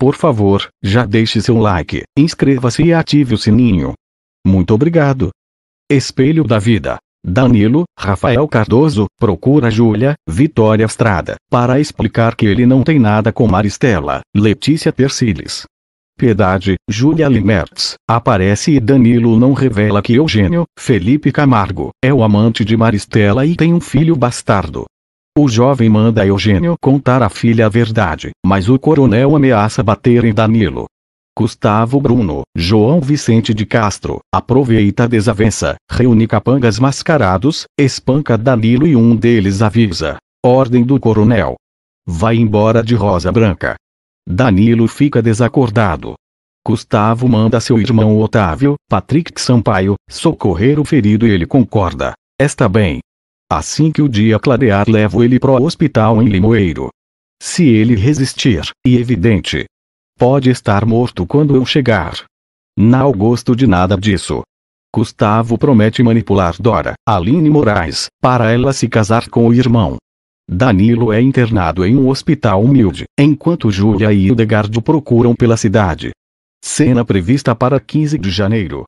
Por favor, já deixe seu like, inscreva-se e ative o sininho. Muito obrigado. Espelho da Vida. Danilo, Rafael Cardoso, procura Júlia, Vitória Estrada, para explicar que ele não tem nada com Maristela, Letícia Persiles. Piedade, Júlia Limertz, aparece e Danilo não revela que Eugênio, Felipe Camargo, é o amante de Maristela e tem um filho bastardo. O jovem manda Eugênio contar à filha a verdade, mas o coronel ameaça bater em Danilo. Gustavo Bruno, João Vicente de Castro, aproveita a desavença, reúne capangas mascarados, espanca Danilo e um deles avisa. Ordem do coronel. Vai embora de Rosa Branca. Danilo fica desacordado, Gustavo manda seu irmão Otávio, Patrick Sampaio, socorrer o ferido e ele concorda. Está bem, Assim que o dia clarear levo ele pro hospital em Limoeiro. Se ele resistir, e evidente. Pode estar morto quando eu chegar. Não gosto de nada disso. Gustavo promete manipular Dora, Aline Moraes, para ela se casar com o irmão. Danilo é internado em um hospital humilde, enquanto Júlia e Hildegardo procuram pela cidade. Cena prevista para 15 de janeiro.